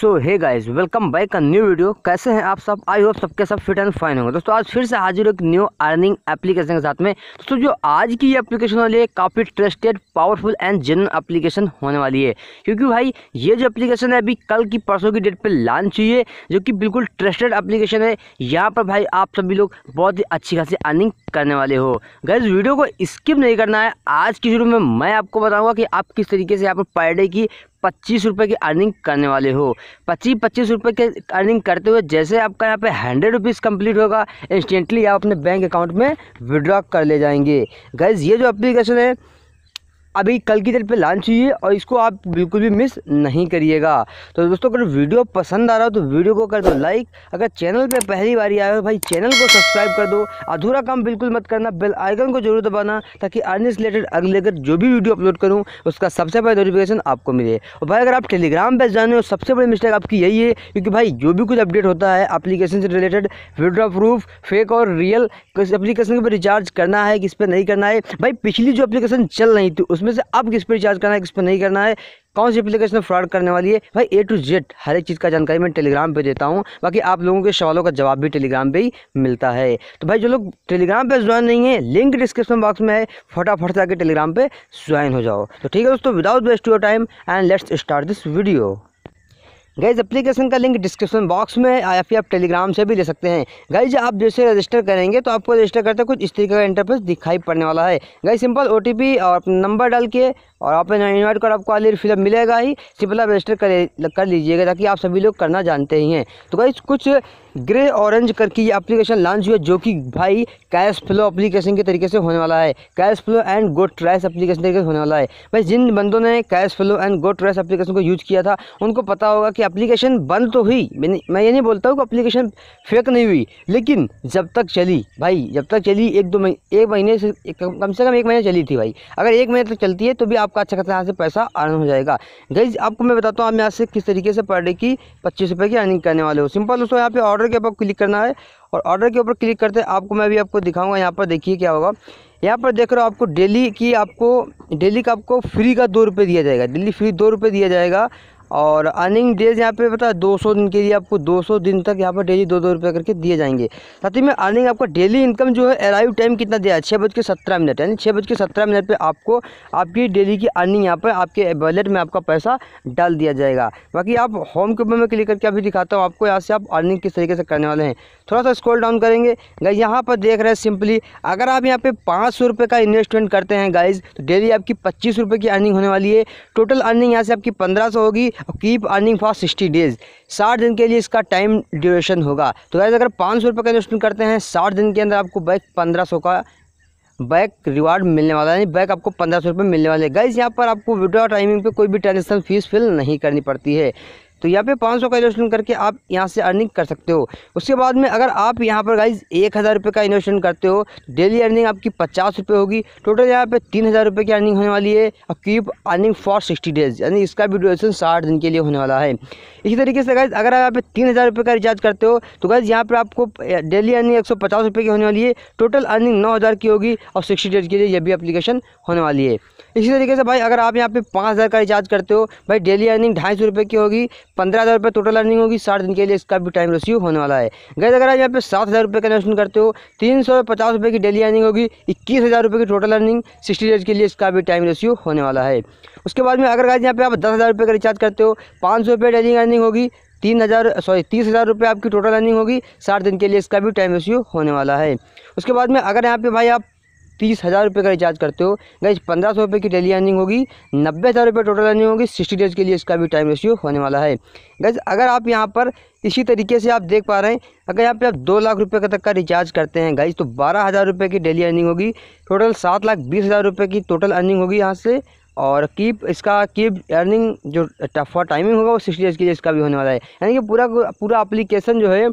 सो hi guys welcome back का new video कैसे हैं आप सब आई होप सबके सब फिट एंड फाइन होंगे दोस्तों आज फिर से हाजिर एक न्यू अर्निंग एप्लीकेशन के साथ में दोस्तों जो आज की ये एप्लीकेशन वाली है काफ़ी ट्रस्टेड पावरफुल एंड जेन एप्लीकेशन होने वाली है क्योंकि भाई ये जो एप्लीकेशन है अभी कल की परसों की डेट पर लॉन्च हुई है जो कि बिल्कुल ट्रस्टेड एप्लीकेशन है यहाँ पर भाई आप सभी लोग बहुत ही अच्छी खासी अर्निंग करने वाले हो गाइज वीडियो को स्किप नहीं करना है आज की शुरू में मैं आपको बताऊँगा कि आप किस तरीके से यहाँ पर पर डे की पच्चीस रुपये की अर्निंग करने वाले हो पच्चीस पच्चीस रुपये के अर्निंग करते हुए जैसे आपका यहाँ पे हंड्रेड रुपीज़ कम्प्लीट होगा इंस्टेंटली आप अपने बैंक अकाउंट में विड्रॉ कर ले जाएंगे गैज़ ये जो एप्लीकेशन है अभी कल की डेट पे लॉन्च हुई है और इसको आप बिल्कुल भी मिस नहीं करिएगा तो दोस्तों अगर वीडियो पसंद आ रहा हो तो वीडियो को कर दो लाइक अगर चैनल पे पहली बार आए हो तो भाई चैनल को सब्सक्राइब कर दो अधूरा काम बिल्कुल मत करना बेल आइकन को जरूर दबाना ताकि अर्निंग से रिलेटेड अगले अगर जो भी वीडियो अपलोड करूँ उसका सबसे पहले नोटिफिकेशन आपको मिले और भाई अगर आप टेलीग्राम पर जाने हो सबसे बड़ी मिस्टेक आपकी यही है क्योंकि भाई जो भी कुछ अपडेट होता है अप्लीकेशन से रिलेटेड विड्रो प्रूफ फेक और रियल किस एप्लीकेशन पर रिचार्ज करना है किस पर नहीं करना है भाई पिछली जो अप्लीकेशन चल रही थी उस उसमें से अब किस पर रिचार्ज करना है किस पर नहीं करना है कौन सी एप्लीकेशन फ्रॉड करने वाली है भाई ए टू जेड हर एक चीज़ का जानकारी मैं टेलीग्राम पे देता हूँ बाकी आप लोगों के सवालों का जवाब भी टेलीग्राम पे ही मिलता है तो भाई जो लोग टेलीग्राम पे ज्वाइन नहीं है लिंक डिस्क्रिप्शन बॉक्स में है फटाफट से आके टेलीग्राम पे ज्वाइन हो जाओ तो ठीक है दोस्तों without waste your time and let's start this video गैज एप्लीकेशन का लिंक डिस्क्रिप्शन बॉक्स में या फिर आप टेलीग्राम से भी ले सकते हैं गैज आप जैसे रजिस्टर करेंगे तो आपको रजिस्टर करते कुछ इस तरीके का इंटरफेस दिखाई पड़ने वाला है गई सिंपल ओ और अपना नंबर डाल के और आप इन्वाइट कर आपको ऑलरेडी फिलअप मिलेगा ही सिंपल आप रजिस्टर कर, लीजिएगा ताकि आप सभी लोग करना जानते ही हैं तो गई कुछ ग्रे ऑरेंज करके ये एप्लीकेशन लॉन्च हुई जो कि भाई कैश फ्लो एप्लीकेशन के तरीके से होने वाला है cash flow and go trash application तरीके से होने वाला है भाई जिन बंदों ने cash flow and go trash application को यूज किया था उनको पता होगा कि एप्लीकेशन बंद तो हुई मैं ये नहीं बोलता हूँ कि अप्लीकेशन फेक नहीं हुई लेकिन जब तक चली भाई जब तक चली एक दो महीने एक महीने से कम से कम एक महीने चली थी भाई अगर एक महीने तक चलती है तो भी आपका अच्छा खासा यहाँ से पैसा अर्न हो जाएगा गई आपको मैं बताता हूँ आप यहाँ से किस तरीके से पर डे की पच्चीस रुपये की अर्निंग करने वाले हो सिंपल दोस्तों यहाँ पे और ऑर्डर के ऊपर क्लिक करना है और ऑर्डर के ऊपर क्लिक करते आपको मैं भी आपको दिखाऊंगा यहाँ पर देखिए क्या होगा यहाँ पर देख रहे हो आपको डेली की आपको डेली का आपको फ्री का दो रुपये दिया जाएगा डेली फ्री दो रुपये दिया जाएगा और अर्निंग डेज यहाँ पे बता दो सौ दिन के लिए आपको दो सौ दिन तक यहाँ पर डेली दो दो रुपये करके दिए जाएंगे साथ ही में अर्निंग आपका डेली इनकम जो है अराइव टाइम कितना दिया है छः बज के सत्रह मिनट यानी छः बज के सत्रह मिनट पर आपको आपकी डेली की अर्निंग यहाँ पर आपके वॉलेट में आपका पैसा डाल दिया जाएगा बाकी आप होम के ऊपर में क्लिक करके अभी दिखाता हूँ आपको यहाँ से आप अर्निंग किस तरीके से करने वाले हैं थोड़ा सा स्क्रॉल डाउन करेंगे गाइज यहाँ पर देख रहे हैं सिंपली अगर आप यहाँ पर पाँच सौ रुपये का इन्वेस्टमेंट करते हैं गाइज तो डेली आपकी पच्चीस रुपये की अर्निंग होने वाली है टोटल अर्निंग यहाँ से आपकी पंद्रह सौ होगी keep earning for sixty days साठ दिन के लिए इसका टाइम ड्यूरेशन होगा तो गैस अगर पाँच सौ रुपये का इन्वेस्टमेंट करते हैं साठ दिन के अंदर आपको बैक पंद्रह सौ का बैक रिवार्ड मिलने वाला है बैक आपको पंद्रह सौ रुपये मिलने वाले गैस यहाँ पर आपको विड्रॉ टाइमिंग पे कोई भी ट्रांजेक्शन फीस फिल नहीं करनी पड़ती है तो यहाँ पे 500 का इन्वेस्टमेंट करके आप यहाँ से अर्निंग कर सकते हो उसके बाद में अगर आप यहाँ पर गाइज एक हज़ार रुपये का इन्वेस्टमेंट करते हो डेली अर्निंग आपकी पचास रुपये होगी टोटल यहाँ पे तीन हज़ार रुपये की अर्निंग होने वाली है और keep earning for sixty days यानी इसका भी ड्यूरेशन साठ दिन के लिए होने वाला है इसी तरीके से गाइज अगर आप यहाँ पे तीन हज़ार रुपये का रिचार्ज करते हो तो गाइज यहाँ पर आपको डेली अर्निंग एक सौ पचास रुपये की होने वाली है टोटल अर्निंग नौ हज़ार की होगी और सिक्सटी डेज के लिए यह भी अप्लीकेशन होने वाली है इसी तरीके से भाई अगर आप यहाँ पे पाँच हज़ार का रिचार्ज करते हो भाई डेली अर्निंग ढाई सौ रुपये की होगी पंद्रह हज़ार रुपये टोटल अर्निंग होगी साठ दिन के लिए इसका भी टाइम रिसीव होने वाला है गैस अगर आप यहाँ पे सात हज़ार रुपये का इन्वेस्टमेंट करते हो तीन सौ पचास रुपये की डेली अर्निंग होगी इक्कीस हज़ार रुपये की टोटल अर्निंग सिक्सटी डेज के लिए इसका भी टाइम रिसीव होने वाला है उसके बाद में अगर गैस यहाँ पे आप दस हज़ार रुपये का रिचार्ज करते हो पाँच सौ रुपये डेली अर्निंग होगी तीन हज़ार सॉरी तीस हज़ार रुपये आपकी टोटल अर्निंग होगी साठ दिन के लिए इसका भी टाइम रेशियो होने वाला है उसके बाद में अगर यहाँ पे भाई आप तीस हज़ार रुपये का रिचार्ज करते हो गई पंद्रह सौ रुपये की डेली अर्निंग होगी नब्बे हज़ार रुपये टोटल अर्निंग होगी सिक्सटी डेज के लिए इसका भी टाइम रेशियो होने वाला है गज अगर आप यहाँ पर इसी तरीके से आप देख पा रहे हैं अगर यहाँ पे आप दो लाख रुपये का तक का रिचार्ज करते हैं गाइज तो बारह हज़ार रुपये की डेली अर्निंग होगी टोटल सात लाख बीस हज़ार रुपये की टोटल अर्निंग होगी यहाँ से और कीप इसका कीप अर्निंग जो टफा टाइमिंग होगा वो सिक्सटी डेज के लिए इसका भी होने वाला है यानी कि पूरा पूरा अप्लीकेशन जो है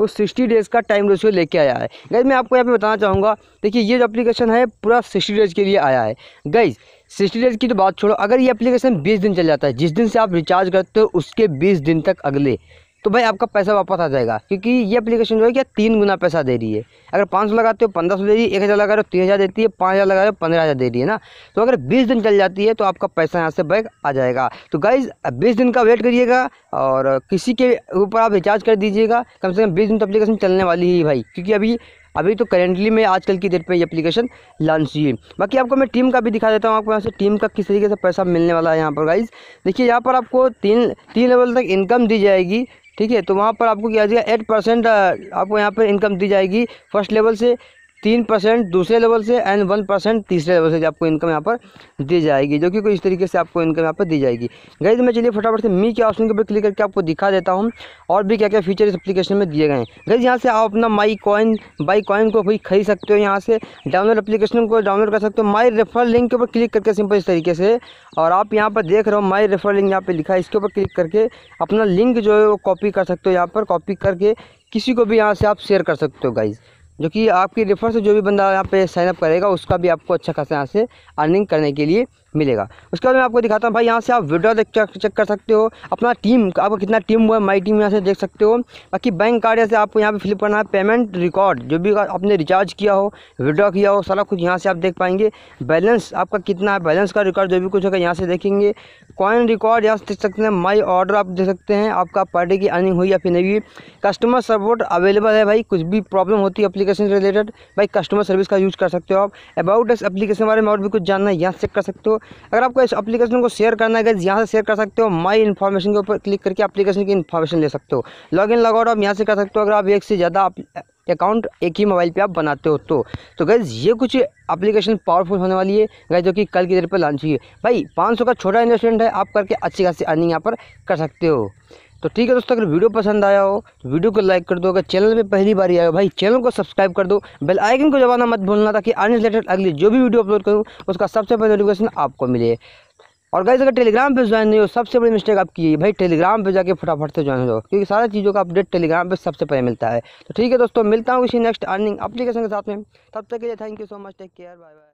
वो सिक्सटी डेज़ का टाइम रेशियो लेके आया है गैज मैं आपको यहाँ पे बताना चाहूँगा देखिए ये जो एप्लीकेशन है पूरा सिक्सटी डेज़ के लिए आया है गैज सिक्सटी डेज़ की तो बात छोड़ो अगर ये एप्लीकेशन बीस दिन चल जाता है जिस दिन से आप रिचार्ज करते हो उसके बीस दिन तक अगले तो भाई आपका पैसा वापस आ जाएगा क्योंकि ये एप्लीकेशन जो है क्या तीन गुना पैसा दे रही है अगर पाँच सौ लगाते हो पंद्रह सौ दे रही है एक हज़ार लगा रहे हो तीन हज़ार देती है पाँच हज़ार लगा रहे हो पंद्रह हज़ार दे रही है ना तो अगर बीस दिन चल जाती है तो आपका पैसा यहाँ से बैक आ जाएगा तो गाइज बीस दिन का वेट करिएगा और किसी के ऊपर आप रिचार्ज कर दीजिएगा कम से कम बीस दिन तो अपलीकेशन चलने वाली ही भाई क्योंकि अभी अभी तो करेंटली मैं आजकल की डेट पे ये एप्लीकेशन लॉन्च हुई है बाकी आपको मैं टीम का भी दिखा देता हूँ आपको यहाँ से टीम का किस तरीके से पैसा मिलने वाला है यहाँ पर गाइज देखिए यहाँ पर आपको तीन तीन लेवल तक इनकम दी जाएगी ठीक है तो वहाँ पर आपको क्या दिया एट परसेंट आपको यहाँ पर इनकम दी जाएगी फर्स्ट लेवल से तीन परसेंट दूसरे लेवल से एंड वन परसेंट तीसरे लेवल से आपको इनकम यहाँ पर दी जाएगी जो कि कोई इस तरीके से आपको इनकम यहाँ पर दी जाएगी गई तो मैं चलिए फटाफट से मी के ऑप्शन के ऊपर क्लिक करके आपको दिखा देता हूँ और भी क्या क्या फीचर इस अपलीकेशन में दिए गए हैं गई यहाँ से आप अपना माई कॉइन बाई कॉइन को भी खरीद सकते हो यहाँ से डाउनलोड अपलीकेशन को डाउनलोड कर सकते हो माई रेफर लिंक के ऊपर क्लिक करके सिंपल इस तरीके से और आप यहाँ पर देख रहे हो माई रेफर लिंक यहाँ पर लिखा है इसके ऊपर क्लिक करके अपना लिंक जो है वो कॉपी कर सकते हो यहाँ पर कॉपी करके किसी को भी यहाँ से आप शेयर कर सकते हो गाइज़ जो कि आपकी रेफर से जो भी बंदा यहाँ पे साइनअप करेगा उसका भी आपको अच्छा खासा यहाँ से अर्निंग करने के लिए मिलेगा उसके बाद मैं आपको दिखाता हूँ भाई यहाँ से आप विड्रॉ देख चेक कर सकते हो अपना टीम आपका कितना टीम हुआ है माई टीम यहाँ से देख सकते हो बाकी बैंक कार्ड से आपको यहाँ पे फिलिप करना है पेमेंट रिकॉर्ड जो भी आपने रिचार्ज किया हो विड्रॉ किया हो सारा कुछ यहाँ से आप देख पाएंगे बैलेंस आपका कितना है बैलेंस का रिकॉर्ड जो भी कुछ होगा यहाँ से देखेंगे कॉइन रिकॉर्ड यहाँ से देख सकते हैं माई ऑर्डर आप देख सकते हैं आपका पार्टी की अर्निंग हुई या फिर नहीं हुई कस्टमर सपोर्ट अवेलेबल है भाई कुछ भी प्रॉब्लम होती है अपलीकेशन से रिलेटेड भाई कस्टमर सर्विस का यूज़ कर सकते हो आप अबाउट एस अपलीकेशन बारे में और भी कुछ जानना है यहाँ चेक कर सकते हो अगर आपको इस अपलीकेशन को शेयर करना है यहाँ से शेयर कर सकते हो माई इन्फॉर्मेशन के ऊपर क्लिक करके अपलीकेशन की इन्फॉर्मेशन ले सकते हो लॉग लॉगआउट आप यहाँ से कर सकते हो अगर आप एक से ज़्यादा अकाउंट एक ही मोबाइल पे आप बनाते हो तो तो गैस ये कुछ एप्लीकेशन पावरफुल होने वाली है गैस जो कि कल की डेट पर लॉन्च हुई है भाई 500 का छोटा इन्वेस्टमेंट है आप करके अच्छी खासी अर्निंग यहाँ पर कर सकते हो तो ठीक है दोस्तों अगर वीडियो पसंद आया हो तो वीडियो को लाइक कर दो अगर चैनल में पहली बार आया हो भाई चैनल को सब्सक्राइब कर दो बेल आइकन को जबाना मत भूलना ताकि आने रिलेटेड अगली जो भी वीडियो अपलोड करूँ उसका सबसे पहले नोटिफिकेशन आपको मिले और गाइज अगर टेलीग्राम पे ज्वाइन नहीं हो सबसे बड़ी मिस्टेक आपकी है भाई टेलीग्राम पे जाके फटाफट से ज्वाइन हो क्योंकि सारा चीज़ों का अपडेट टेलीग्राम पे सबसे पहले मिलता है तो ठीक है दोस्तों मिलता हूँ किसी नेक्स्ट अर्निंग एप्लीकेशन के साथ में तब तक के लिए thank you so much take care bye bye